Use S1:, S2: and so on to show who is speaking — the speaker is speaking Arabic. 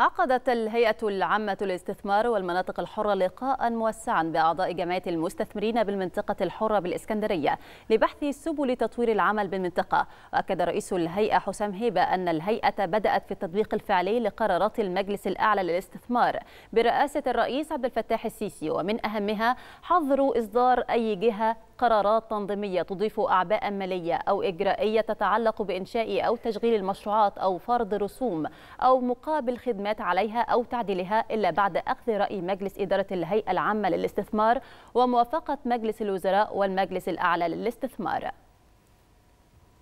S1: عقدت الهيئة العامة للاستثمار والمناطق الحرة لقاء موسعا بأعضاء جمعية المستثمرين بالمنطقة الحرة بالإسكندرية لبحث سبل تطوير العمل بالمنطقة وأكد رئيس الهيئة حسام هيبة أن الهيئة بدأت في التطبيق الفعلي لقرارات المجلس الأعلى للاستثمار برئاسة الرئيس عبد الفتاح السيسي ومن أهمها حظر إصدار أي جهة قرارات تنظيمية تضيف أعباء مالية أو إجرائية تتعلق بإنشاء أو تشغيل المشروعات أو فرض رسوم أو مقابل خدمات عليها أو تعديلها إلا بعد أخذ رأي مجلس إدارة الهيئة العامة للاستثمار وموافقة مجلس الوزراء والمجلس الأعلى للاستثمار